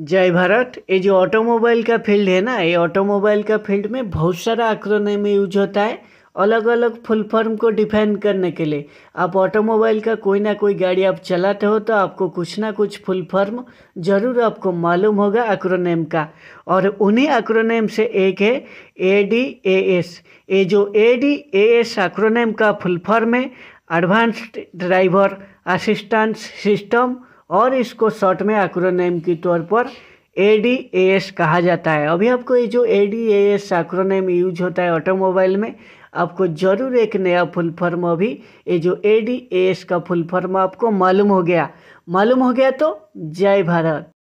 जय भारत ये जो ऑटोमोबाइल का फील्ड है ना ये ऑटोमोबाइल का फील्ड में बहुत सारा एक्रोनिम यूज होता है अलग अलग फुल फॉर्म को डिफाइन करने के लिए आप ऑटोमोबाइल का कोई ना कोई गाड़ी आप चलाते हो तो आपको कुछ ना कुछ फुल फॉर्म ज़रूर आपको मालूम होगा एक्रोनेम का और उन्हीं एक्रोनेम से एक है ए डी ए एस ये जो A D A S acronym का फुल फॉर्म है एडवांस्ड ड्राइवर असिस्टेंस सिस्टम और इसको शॉर्ट में एक्रोनेम के तौर पर ए डी ए एस कहा जाता है अभी आपको ये जो A D A S acronym use होता है ऑटोमोबाइल में आपको जरूर एक नया फुल फॉर्म अभी ये जो ए डी ए एस का फुल फॉर्म आपको मालूम हो गया मालूम हो गया तो जय भारत